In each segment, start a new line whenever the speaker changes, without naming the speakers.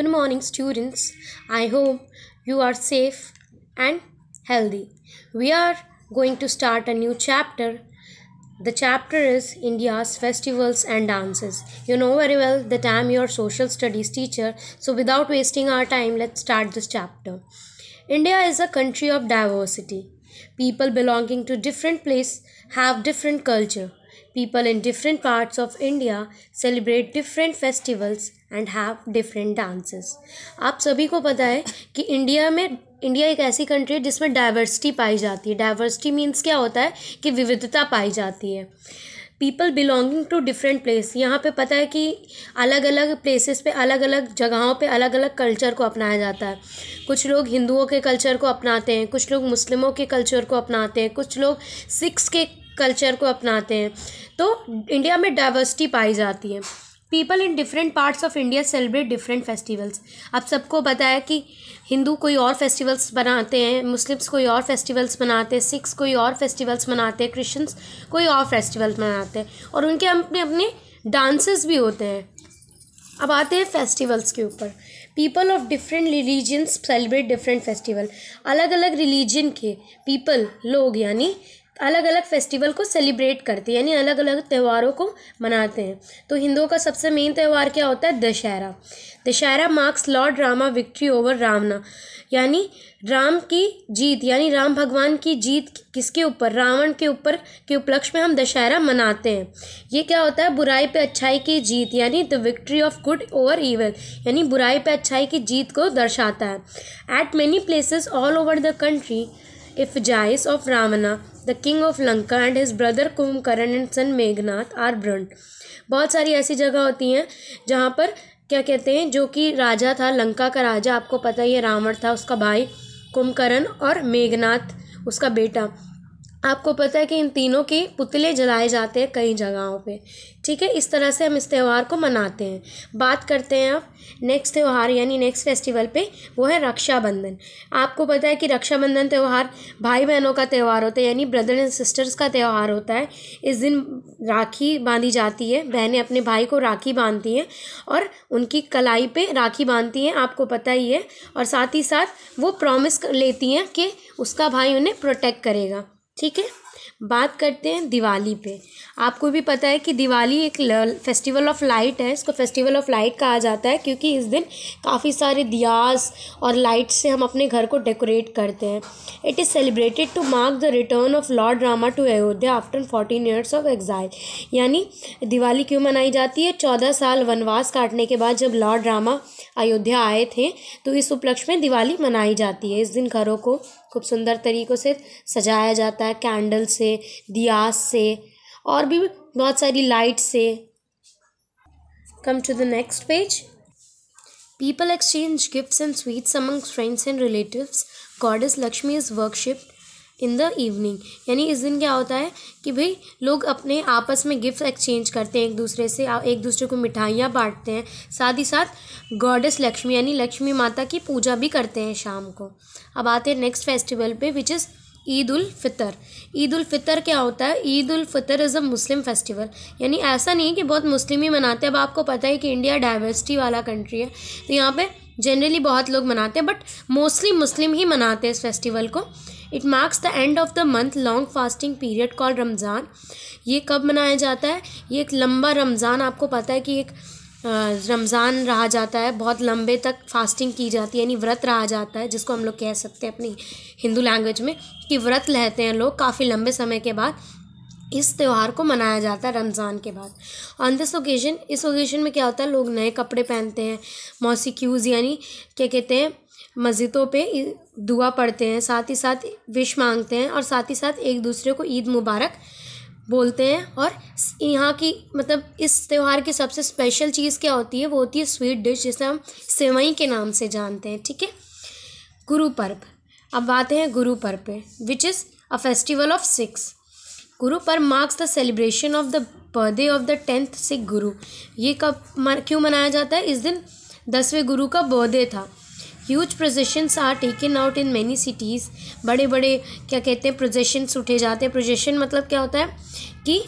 Good morning, students. I hope you are safe and healthy. We are going to start a new chapter. The chapter is India's festivals and dances. You know very well that I am your social studies teacher. So, without wasting our time, let's start this chapter. India is a country of diversity. People belonging to different places have different culture People in different parts of India celebrate different festivals and have different dances. आप सभी को पता है कि India में India एक ऐसी country है जिसमें डाइवर्सिटी पाई जाती है डाइवर्सिटी मीन्स क्या होता है कि विविधता पाई जाती है people belonging to different place यहाँ पे पता है कि अलग अलग प्लेसेस पे अलग अलग जगहों पे अलग अलग कल्चर को अपनाया जाता है कुछ लोग हिंदुओं के कल्चर को अपनाते हैं कुछ लोग मुस्लिमों के कल्चर को अपनाते हैं कुछ लोग सिख्स के कल्चर को अपनाते हैं तो इंडिया में डाइवर्सिटी पाई जाती है people in different parts of India celebrate different festivals आप सबको बताया कि हिंदू कोई और फेस्टिवल्स बनाते हैं मुस्लिम्स कोई और फेस्टिवल्स मनाते हैं सिख्स कोई और फेस्टिवल्स मनाते हैं क्रिश्चियंस कोई और फेस्टिवल्स मनाते हैं और उनके अपने अपने डांसेस भी होते हैं अब आते हैं फेस्टिवल्स के ऊपर people of different religions celebrate different festival अलग अलग रिलीजन के पीपल लोग यानी अलग अलग फेस्टिवल को सेलिब्रेट करते हैं यानी अलग अलग त्यौहारों को मनाते हैं तो हिंदुओं का सबसे मेन त्यौहार क्या होता है Dussehra Dussehra marks lord Rama victory over Ravana यानी राम की जीत यानी राम भगवान की जीत किसके ऊपर रावण के ऊपर के उपलक्ष्य में हम दशहरा मनाते हैं ये क्या होता है बुराई पे अच्छाई की जीत यानी the victory of good over evil यानी बुराई पे अच्छाई की जीत को दर्शाता है at many places all over the country effigies of Ravana, the king of Lanka and his brother Kumkaran and son Meghnath are burnt. बहुत सारी ऐसी जगह होती हैं जहाँ पर क्या कहते हैं जो कि राजा था लंका का राजा आपको पता ही है रावण था उसका भाई कुंभकर्ण और मेघनाथ उसका बेटा आपको पता है कि इन तीनों के पुतले जलाए जाते हैं कई जगहों पे ठीक है इस तरह से हम इस त्यौहार को मनाते हैं बात करते हैं अब नेक्स्ट त्यौहार यानी नेक्स्ट फेस्टिवल पे वो है रक्षाबंधन आपको पता है कि रक्षाबंधन त्यौहार भाई बहनों का त्यौहार होता है यानी ब्रदर एंड सिस्टर्स का त्यौहार होता है इस दिन राखी बांधी जाती है बहनें अपने भाई को राखी बांधती हैं और उनकी कलाई पर राखी बांधती हैं आपको पता ही है और साथ ही साथ वो प्रॉमिस लेती हैं कि उसका भाई उन्हें प्रोटेक्ट करेगा ठीक है बात करते हैं दिवाली पे आपको भी पता है कि दिवाली एक फेस्टिवल ऑफ लाइट है इसको फेस्टिवल ऑफ लाइट कहा जाता है क्योंकि इस दिन काफ़ी सारे दियाज और लाइट से हम अपने घर को डेकोरेट करते हैं it is celebrated to mark the return of lord Rama to Ayodhya after fourteen years of exile यानी दिवाली क्यों मनाई जाती है चौदह साल वनवास काटने के बाद जब लॉर्ड रामा अयोध्या आए थे तो इस उपलक्ष्य में दिवाली मनाई जाती है इस दिन घरों को खूब सुंदर तरीक़ों से सजाया जाता है कैंडल से दिया से और भी बहुत सारी लाइट से come to the next page people exchange gifts and sweets among friends and relatives goddess Lakshmi is worshipped in the evening यानी इस दिन क्या होता है कि भाई लोग अपने आपस में गिफ्ट एक्सचेंज करते हैं एक दूसरे से एक दूसरे को मिठाइयाँ बांटते हैं साथ ही साथ गॉडेस लक्ष्मी यानी लक्ष्मी माता की पूजा भी करते हैं शाम को अब आते हैं नेक्स्ट फेस्टिवल पे विच इज़ ईद उल फितर ईद उल फितर क्या होता है Eid ul Fitr is a Muslim festival यानी ऐसा नहीं कि बहुत मुस्लिम ही मनाते हैं अब आपको पता है कि इंडिया डाइवर्सिटी वाला कंट्री है तो यहाँ पे जनरली बहुत लोग मनाते हैं बट मोस्टली मुस्लिम ही मनाते हैं इस फेस्टिवल को it marks the end of the month long fasting period call Ramzan ये कब मनाया जाता है ये एक लंबा रमज़ान आपको पता है कि एक रमज़ान रहा जाता है बहुत लंबे तक फास्टिंग की जाती है यानी व्रत रहा जाता है जिसको हम लोग कह सकते हैं अपनी हिंदू लैंग्वेज में कि व्रत रहते हैं लोग काफ़ी लंबे समय के बाद इस त्यौहार को मनाया जाता है रमज़ान के बाद ऑन दिस ओकेजन इस ओकेजन में क्या होता है लोग नए कपड़े पहनते हैं मौसिक्यूज़ यानी क्या कहते हैं मस्जिदों पे दुआ पढ़ते हैं साथ ही साथ विश मांगते हैं और साथ ही साथ एक दूसरे को ईद मुबारक बोलते हैं और यहाँ की मतलब इस त्यौहार की सबसे स्पेशल चीज़ क्या होती है वो होती है स्वीट डिश जिसे हम सेवई के नाम से जानते हैं ठीक है गुरु पर्व अब आते हैं गुरु पर्व पे which is a festival of Sikhs Guru Parv marks the celebration of the birthday of the tenth Sikh Guru ये कब क्यों मनाया जाता है इस दिन दसवें गुरु का बर्थडे था huge processions are taken out in many cities बड़े बड़े क्या कहते हैं प्रोजेशंस उठे जाते हैं प्रोजेशन मतलब क्या होता है कि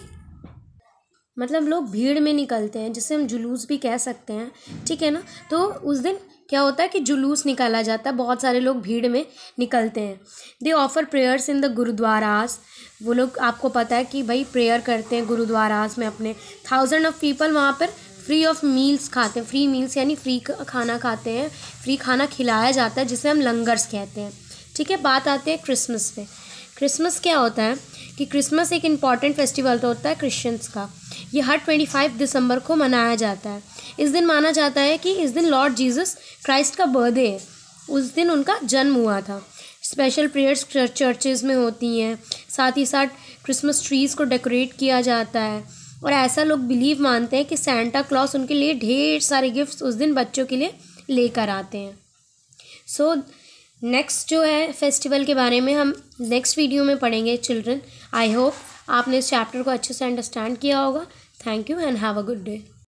मतलब लोग भीड़ में निकलते हैं जिसे हम जुलूस भी कह सकते हैं ठीक है ना तो उस दिन क्या होता है कि जुलूस निकाला जाता है बहुत सारे लोग भीड़ में निकलते हैं they offer prayers in the gurudwaras वो लोग आपको पता है कि भाई प्रेयर करते हैं गुरुद्वारास में अपने थाउजेंड ऑफ़ पीपल वहाँ पर फ्री ऑफ मील्स खाते हैं फ्री मील्स यानी फ्री खाना खाते हैं फ्री खाना खिलाया जाता है जिसे हम लंगर्स कहते हैं ठीक है बात आती है क्रिसमस पे क्रिसमस क्या होता है कि क्रिसमस एक इम्पॉर्टेंट फेस्टिवल तो होता है क्रिश्चियंस का ये हर ट्वेंटी फाइव दिसंबर को मनाया जाता है इस दिन माना जाता है कि इस दिन लॉर्ड जीसस क्राइस्ट का बर्थडे है उस दिन उनका जन्म हुआ था स्पेशल प्रेयर्स चर्चेज़ में होती हैं साथ ही साथ क्रिसमस ट्रीज़ को डेकोरेट किया जाता है और ऐसा लोग बिलीव मानते हैं कि सेंटा क्लॉस उनके लिए ढेर सारे गिफ्ट्स उस दिन बच्चों के लिए लेकर आते हैं सो so, नेक्स्ट जो है फेस्टिवल के बारे में हम नेक्स्ट वीडियो में पढ़ेंगे चिल्ड्रन आई होप आपने इस चैप्टर को अच्छे से अंडरस्टैंड किया होगा thank you and have a good day